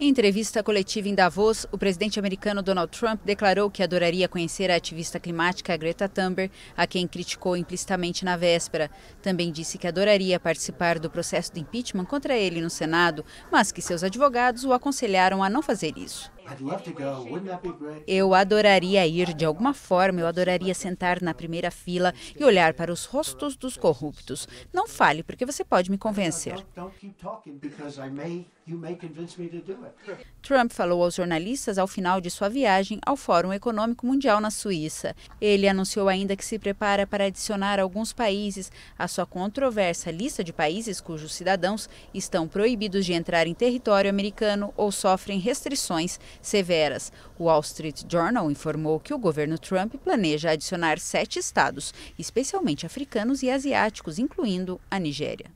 Em entrevista coletiva em Davos, o presidente americano Donald Trump declarou que adoraria conhecer a ativista climática Greta Thunberg, a quem criticou implicitamente na véspera. Também disse que adoraria participar do processo de impeachment contra ele no Senado, mas que seus advogados o aconselharam a não fazer isso. Eu adoraria ir de alguma forma, eu adoraria sentar na primeira fila e olhar para os rostos dos corruptos. Não fale, porque você pode me convencer. Trump falou aos jornalistas ao final de sua viagem ao Fórum Econômico Mundial na Suíça. Ele anunciou ainda que se prepara para adicionar alguns países à sua controversa lista de países cujos cidadãos estão proibidos de entrar em território americano ou sofrem restrições severas. O Wall Street Journal informou que o governo Trump planeja adicionar sete estados, especialmente africanos e asiáticos, incluindo a Nigéria.